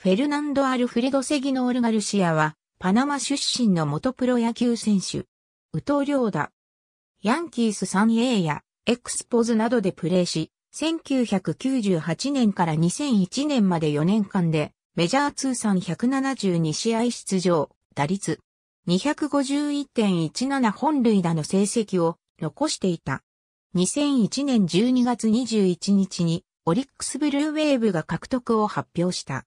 フェルナンド・アルフレド・セギノール・ガルシアは、パナマ出身の元プロ野球選手。ウトーダ。ヤンキース 3A やエクスポズなどでプレーし、1998年から2001年まで4年間で、メジャー通算172試合出場、打率251.17本塁打の成績を残していた。2001年12月21日にオリックスブルーウェーブが獲得を発表した。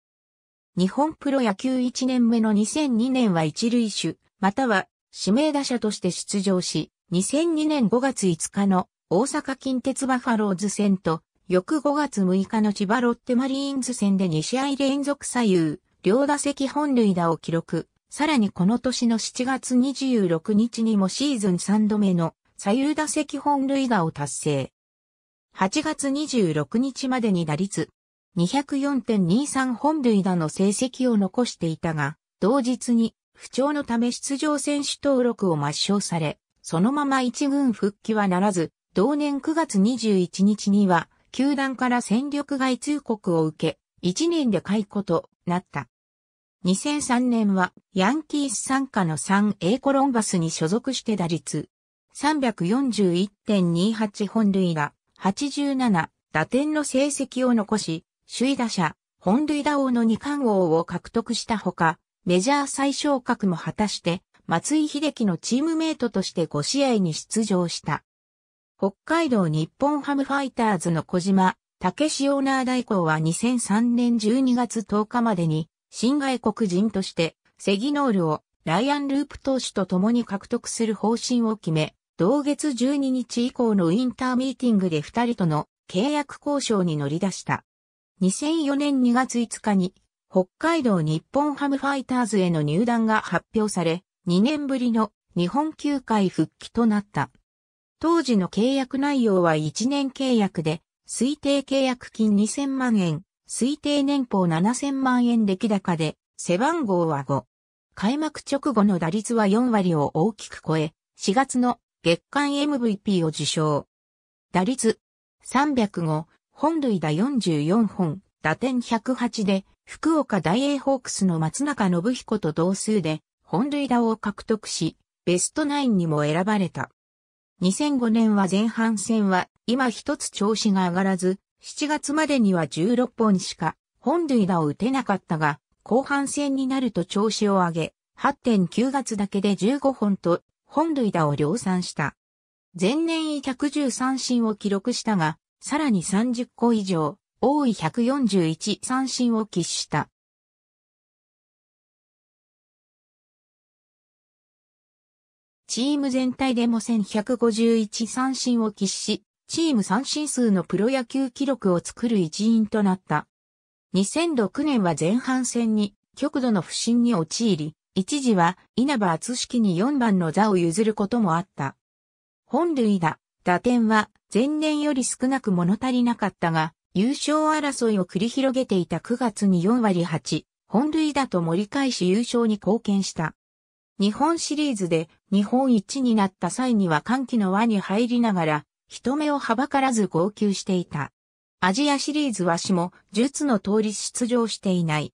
日本プロ野球1年目の2002年は一塁手、または指名打者として出場し、2002年5月5日の大阪近鉄バファローズ戦と、翌5月6日の千葉ロッテマリーンズ戦で2試合連続左右、両打席本塁打を記録。さらにこの年の7月26日にもシーズン3度目の左右打席本塁打を達成。8月26日までに打率204.23本塁打の成績を残していたが、同日に不調のため出場選手登録を抹消され、そのまま一軍復帰はならず、同年9月21日には、球団から戦力外通告を受け、1年で解雇となった。2003年はヤンキース参加の 3A コロンバスに所属して打率341.28本塁打87打点の成績を残し首位打者、本塁打王の二冠王を獲得したほか、メジャー最小格も果たして、松井秀喜のチームメイトとして5試合に出場した。北海道日本ハムファイターズの小島、武史オーナー代行は2003年12月10日までに、新外国人として、セギノールをライアン・ループ投手と共に獲得する方針を決め、同月12日以降のウィンターミーティングで2人との契約交渉に乗り出した。2004年2月5日に、北海道日本ハムファイターズへの入団が発表され、2年ぶりの日本球界復帰となった。当時の契約内容は1年契約で、推定契約金2000万円、推定年俸7000万円出来高で、背番号は5。開幕直後の打率は4割を大きく超え、4月の月間 MVP を受賞。打率305、本塁打44本、打点108で、福岡大英ホークスの松中信彦と同数で、本塁打を獲得し、ベストナインにも選ばれた。2005年は前半戦は、今一つ調子が上がらず、7月までには16本しか、本塁打を打てなかったが、後半戦になると調子を上げ、8.9月だけで15本と、本塁打を量産した。前年113三振を記録したが、さらに30個以上、多い141三振を喫した。チーム全体でも1151三振を喫し、チーム三振数のプロ野球記録を作る一員となった。2006年は前半戦に極度の不振に陥り、一時は稲葉厚式に4番の座を譲ることもあった。本塁打、打点は前年より少なく物足りなかったが、優勝争いを繰り広げていた9月に4割8、本塁打と盛り返し優勝に貢献した。日本シリーズで日本一になった際には歓喜の輪に入りながら、人目をはばからず号泣していた。アジアシリーズはしも、術の通り出場していない。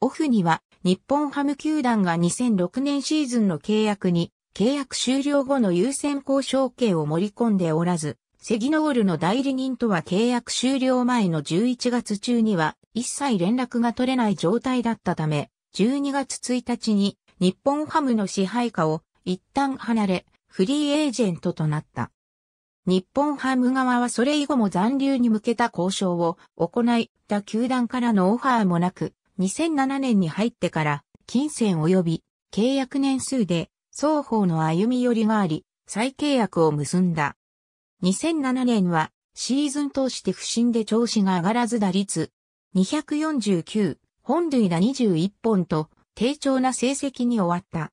オフには、日本ハム球団が2006年シーズンの契約に、契約終了後の優先交渉権を盛り込んでおらず、セギノールの代理人とは契約終了前の11月中には一切連絡が取れない状態だったため、12月1日に日本ハムの支配下を一旦離れ、フリーエージェントとなった。日本ハム側はそれ以後も残留に向けた交渉を行い、他球団からのオファーもなく、2007年に入ってから金銭及び契約年数で双方の歩み寄りがあり、再契約を結んだ。2007年はシーズン通して不振で調子が上がらず打率249、本塁打21本と低調な成績に終わった。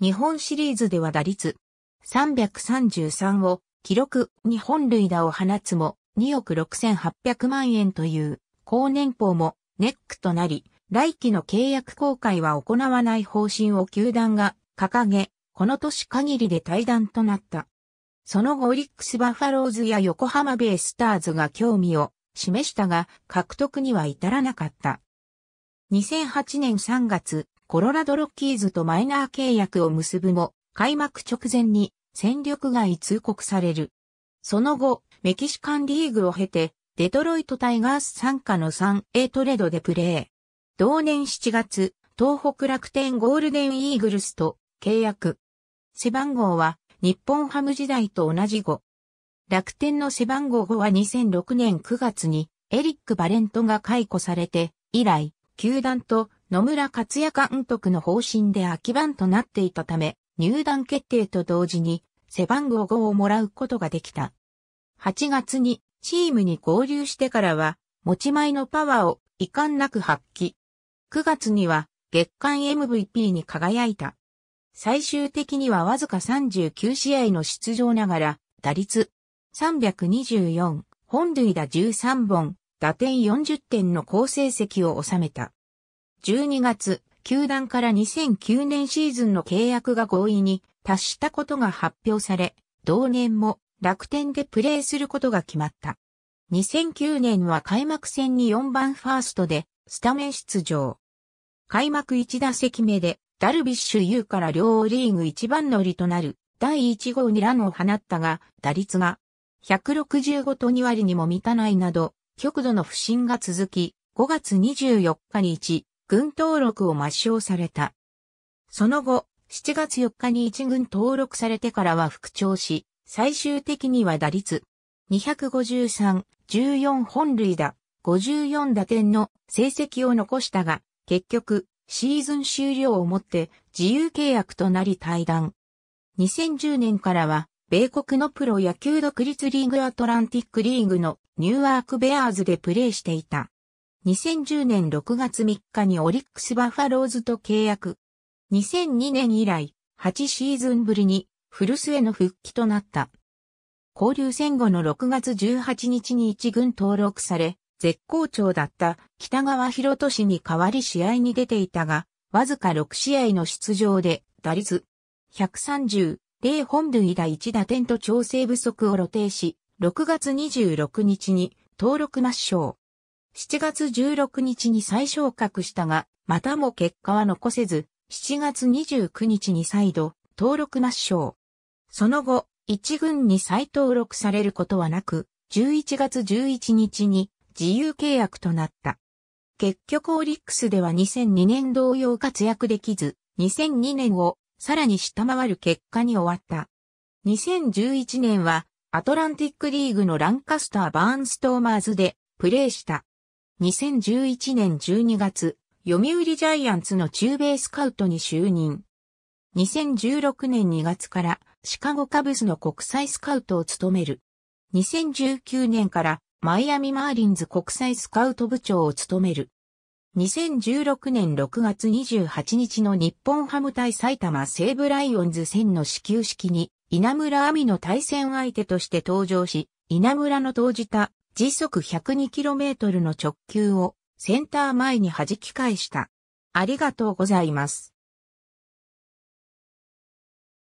日本シリーズでは打率333を記録に本塁打を放つも2億6800万円という高年俸もネックとなり、来期の契約公開は行わない方針を球団が掲げ、この年限りで退団となった。その後オリックスバファローズや横浜ベイスターズが興味を示したが獲得には至らなかった。2008年3月、コロラドロッキーズとマイナー契約を結ぶも、開幕直前に戦力外通告される。その後、メキシカンリーグを経て、デトロイトタイガース参加の 3A トレードでプレー。同年7月、東北楽天ゴールデンイーグルスと契約。背番号は日本ハム時代と同じ後。楽天の背番号5は2006年9月にエリック・バレントが解雇されて、以来、球団と野村克也監督の方針で空き番となっていたため、入団決定と同時に背番号5をもらうことができた。8月にチームに合流してからは、持ち前のパワーを遺憾なく発揮。9月には月間 MVP に輝いた。最終的にはわずか39試合の出場ながら、打率324、本塁打13本、打点40点の好成績を収めた。12月、球団から2009年シーズンの契約が合意に達したことが発表され、同年も楽天でプレーすることが決まった。2009年は開幕戦に4番ファーストでスタメン出場。開幕1打席目でダルビッシュ有から両リーグ一番乗りとなる第1号にランを放ったが、打率が165と2割にも満たないなど、極度の不振が続き、5月24日に1軍登録を抹消された。その後、7月4日に1軍登録されてからは復調し、最終的には打率253、14本塁打、54打点の成績を残したが、結局、シーズン終了をもって自由契約となり退団。2010年からは、米国のプロ野球独立リーグアトランティックリーグのニューアークベアーズでプレーしていた。2010年6月3日にオリックスバファローズと契約。2002年以来、8シーズンぶりに古末への復帰となった。交流戦後の6月18日に一軍登録され、絶好調だった北川博俊に代わり試合に出ていたが、わずか6試合の出場で打率130、0本塁打1打点と調整不足を露呈し、6月26日に登録抹消。7月16日に再昇格したが、またも結果は残せず、7月29日に再度登録抹消。その後、一軍に再登録されることはなく、11月11日に自由契約となった。結局オリックスでは2002年同様活躍できず、2002年をさらに下回る結果に終わった。2011年はアトランティックリーグのランカスター・バーンストーマーズでプレーした。2011年12月、読売ジャイアンツの中米スカウトに就任。2016年2月からシカゴカブスの国際スカウトを務める。2019年からマイアミマーリンズ国際スカウト部長を務める。2016年6月28日の日本ハム対埼玉西武ライオンズ戦の始球式に、稲村亜美の対戦相手として登場し、稲村の投じた時速 102km の直球をセンター前に弾き返した。ありがとうございます。